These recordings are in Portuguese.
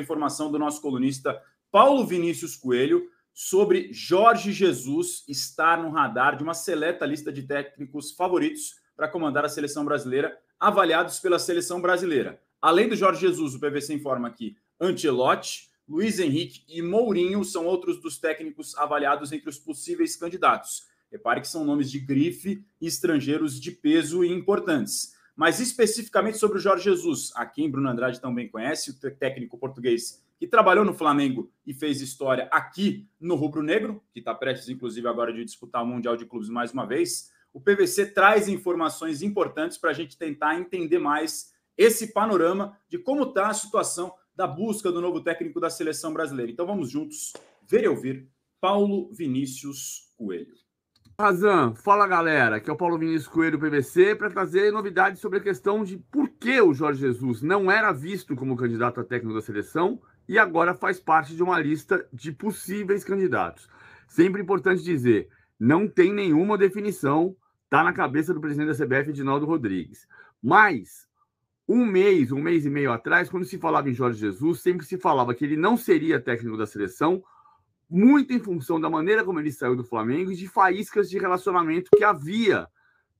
informação do nosso colunista Paulo Vinícius Coelho sobre Jorge Jesus estar no radar de uma seleta lista de técnicos favoritos para comandar a seleção brasileira, avaliados pela seleção brasileira. Além do Jorge Jesus, o PVC informa que Ancelotti, Luiz Henrique e Mourinho são outros dos técnicos avaliados entre os possíveis candidatos. Repare que são nomes de grife e estrangeiros de peso e importantes mas especificamente sobre o Jorge Jesus, a quem Bruno Andrade também conhece, o técnico português que trabalhou no Flamengo e fez história aqui no Rubro Negro, que está prestes, inclusive, agora de disputar o Mundial de Clubes mais uma vez. O PVC traz informações importantes para a gente tentar entender mais esse panorama de como está a situação da busca do novo técnico da seleção brasileira. Então vamos juntos ver e ouvir Paulo Vinícius Coelho. Razan, fala galera, aqui é o Paulo Vinícius Coelho do PVC para trazer novidades sobre a questão de por que o Jorge Jesus não era visto como candidato a técnico da seleção e agora faz parte de uma lista de possíveis candidatos. Sempre importante dizer, não tem nenhuma definição, está na cabeça do presidente da CBF, Edinaldo Rodrigues. Mas, um mês, um mês e meio atrás, quando se falava em Jorge Jesus, sempre se falava que ele não seria técnico da seleção muito em função da maneira como ele saiu do Flamengo e de faíscas de relacionamento que havia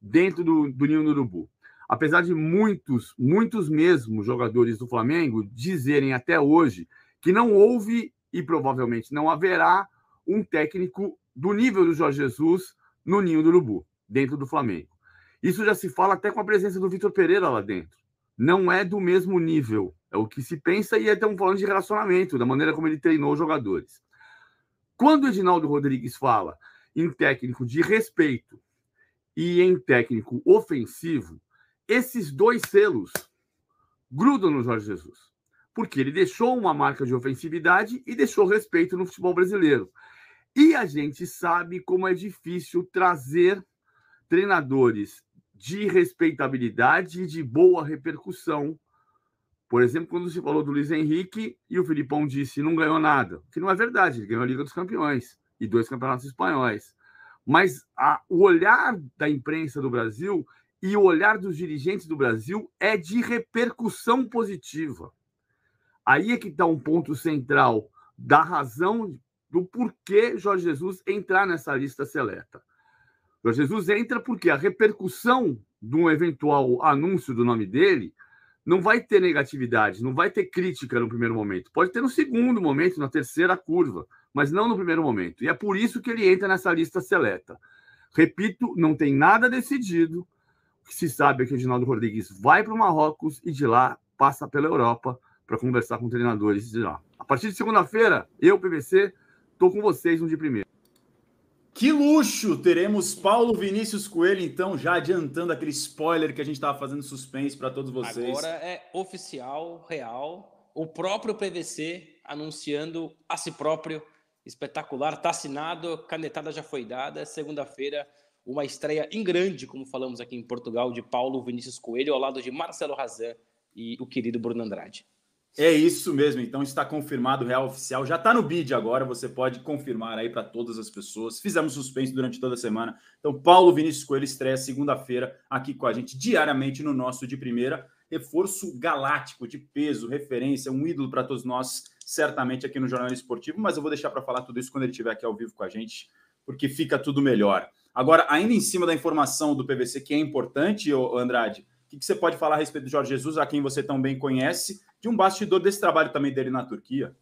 dentro do, do Ninho do Urubu. Apesar de muitos, muitos mesmo jogadores do Flamengo dizerem até hoje que não houve e provavelmente não haverá um técnico do nível do Jorge Jesus no Ninho do Urubu, dentro do Flamengo. Isso já se fala até com a presença do Vitor Pereira lá dentro. Não é do mesmo nível, é o que se pensa e estamos é falando de relacionamento, da maneira como ele treinou os jogadores. Quando o Edinaldo Rodrigues fala em técnico de respeito e em técnico ofensivo, esses dois selos grudam no Jorge Jesus. Porque ele deixou uma marca de ofensividade e deixou respeito no futebol brasileiro. E a gente sabe como é difícil trazer treinadores de respeitabilidade e de boa repercussão por exemplo, quando se falou do Luiz Henrique e o Filipão disse não ganhou nada, que não é verdade, ele ganhou a Liga dos Campeões e dois campeonatos espanhóis. Mas a, o olhar da imprensa do Brasil e o olhar dos dirigentes do Brasil é de repercussão positiva. Aí é que está um ponto central da razão do porquê Jorge Jesus entrar nessa lista seleta. Jorge Jesus entra porque a repercussão de um eventual anúncio do nome dele não vai ter negatividade, não vai ter crítica no primeiro momento. Pode ter no segundo momento, na terceira curva, mas não no primeiro momento. E é por isso que ele entra nessa lista seleta. Repito, não tem nada decidido. O que se sabe é que o Ginaldo Rodrigues vai para o Marrocos e de lá passa pela Europa para conversar com treinadores de lá. A partir de segunda-feira, eu, PVC, estou com vocês no dia primeiro. Que luxo! Teremos Paulo Vinícius Coelho, então, já adiantando aquele spoiler que a gente estava fazendo suspense para todos vocês. Agora é oficial, real, o próprio PVC anunciando a si próprio. Espetacular, tá assinado, canetada já foi dada. Segunda-feira, uma estreia em grande, como falamos aqui em Portugal, de Paulo Vinícius Coelho, ao lado de Marcelo Razan e o querido Bruno Andrade. É isso mesmo, então está confirmado o Real Oficial, já está no bid agora, você pode confirmar aí para todas as pessoas. Fizemos suspense durante toda a semana. Então, Paulo Vinícius Coelho estreia segunda-feira aqui com a gente diariamente no nosso de primeira. Reforço galáctico, de peso, referência, um ídolo para todos nós, certamente aqui no Jornal Esportivo, mas eu vou deixar para falar tudo isso quando ele estiver aqui ao vivo com a gente, porque fica tudo melhor. Agora, ainda em cima da informação do PVC, que é importante, Andrade, o que, você pode falar a respeito do Jorge Jesus, a quem você tão bem conhece, de um bastidor desse trabalho também dele na Turquia.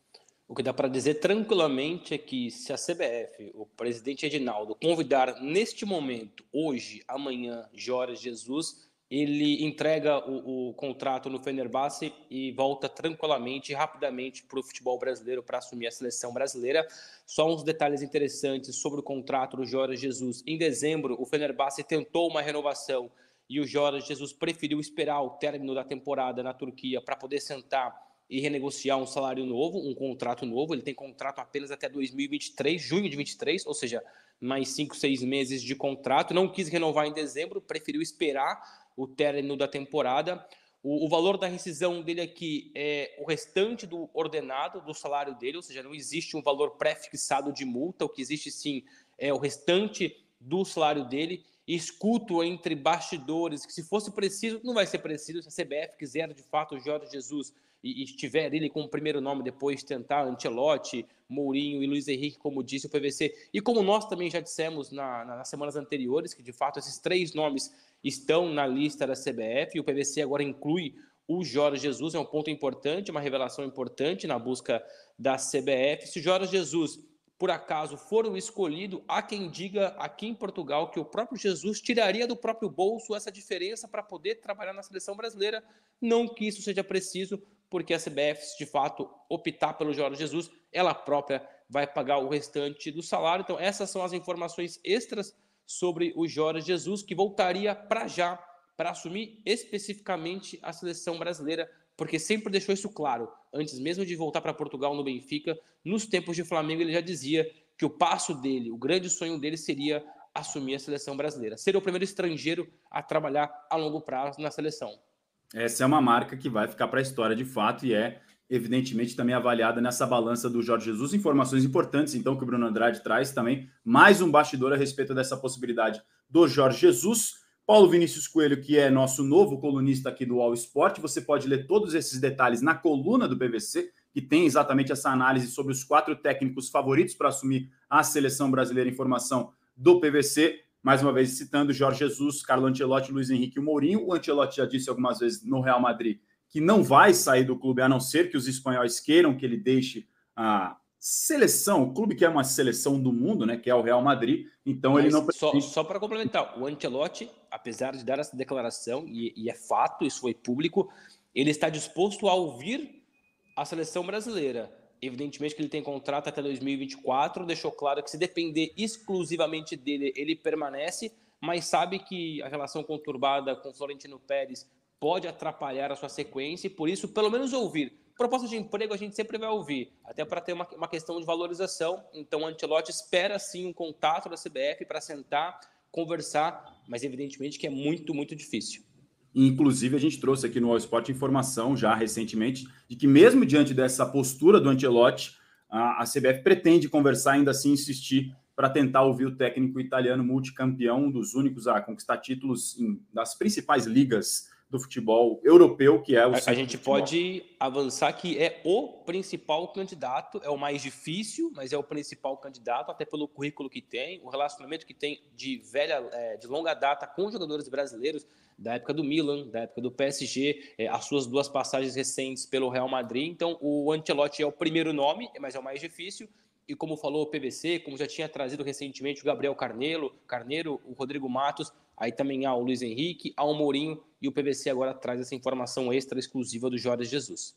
O que dá para dizer tranquilamente é que se a CBF, o presidente Edinaldo, convidar neste momento, hoje, amanhã, Jorge Jesus, ele entrega o, o contrato no Fenerbahçe e volta tranquilamente rapidamente para o futebol brasileiro para assumir a seleção brasileira. Só uns detalhes interessantes sobre o contrato do Jorge Jesus. Em dezembro, o Fenerbahçe tentou uma renovação e o Jorge Jesus preferiu esperar o término da temporada na Turquia para poder sentar e renegociar um salário novo, um contrato novo. Ele tem contrato apenas até 2023, junho de 23, ou seja, mais cinco, seis meses de contrato. Não quis renovar em dezembro, preferiu esperar o término da temporada. O, o valor da rescisão dele aqui é o restante do ordenado do salário dele, ou seja, não existe um valor pré-fixado de multa. O que existe sim é o restante do salário dele escuto entre bastidores que, se fosse preciso, não vai ser preciso, se a CBF quiser de fato o Jorge Jesus e, estiver ele com o primeiro nome depois tentar Antelote, Mourinho e Luiz Henrique, como disse o PVC, e como nós também já dissemos na, na, nas semanas anteriores, que de fato esses três nomes estão na lista da CBF, e o PVC agora inclui o Jorge Jesus, é um ponto importante, uma revelação importante na busca da CBF. Se o Jorge Jesus por acaso foram escolhidos, há quem diga aqui em Portugal que o próprio Jesus tiraria do próprio bolso essa diferença para poder trabalhar na seleção brasileira. Não que isso seja preciso, porque a CBF, se de fato optar pelo Jorge Jesus, ela própria vai pagar o restante do salário. Então, essas são as informações extras sobre o Jorge Jesus, que voltaria para já para assumir especificamente a seleção brasileira, porque sempre deixou isso claro antes mesmo de voltar para Portugal no Benfica, nos tempos de Flamengo ele já dizia que o passo dele, o grande sonho dele seria assumir a seleção brasileira, ser o primeiro estrangeiro a trabalhar a longo prazo na seleção. Essa é uma marca que vai ficar para a história de fato e é evidentemente também avaliada nessa balança do Jorge Jesus. Informações importantes, então, que o Bruno Andrade traz também. Mais um bastidor a respeito dessa possibilidade do Jorge Jesus. Paulo Vinícius Coelho, que é nosso novo colunista aqui do All Sport, você pode ler todos esses detalhes na coluna do PVC, que tem exatamente essa análise sobre os quatro técnicos favoritos para assumir a seleção brasileira em formação do PVC. Mais uma vez citando Jorge Jesus, Carlo Ancelotti, Luiz Henrique e Mourinho. O Ancelotti já disse algumas vezes no Real Madrid que não vai sair do clube, a não ser que os espanhóis queiram que ele deixe a, seleção, o clube que é uma seleção do mundo, né, que é o Real Madrid, então Mas ele não Só, só para complementar, o Ancelotti, apesar de dar essa declaração, e, e, é fato, isso foi público, ele está disposto a ouvir a seleção brasileira. Evidentemente que ele tem contrato até 2024, deixou claro que se depender exclusivamente dele, ele permanece, mas sabe que a relação conturbada com Florentino Pérez pode atrapalhar a sua sequência e por isso, pelo menos ouvir Proposta de emprego a gente sempre vai ouvir, até para ter uma, uma questão de valorização. Então, o Antelote espera sim um contato da CBF para sentar, conversar, mas evidentemente que é muito, muito difícil. Inclusive, a gente trouxe aqui no All Sport informação já recentemente de que, mesmo diante dessa postura do Antelote, a CBF pretende conversar, ainda assim insistir para tentar ouvir o técnico italiano multicampeão, um dos únicos a conquistar títulos em, das principais ligas do futebol europeu, que é o. A, gente pode avançar que é o principal candidato, é o mais difícil, mas é o principal candidato, até pelo currículo que tem, o relacionamento que tem de velha, é, de longa data com jogadores brasileiros da época do Milan, da época do PSG, é, as suas duas passagens recentes pelo Real Madrid. Então, o Ancelotti é o primeiro nome, mas é o mais difícil e como falou o PVC, como já tinha trazido recentemente o Gabriel Carneiro, Carneiro, o Rodrigo Matos, Aí também há o Luiz Henrique, há o Mourinho e o PVC agora traz essa informação extra exclusiva do Jorge Jesus.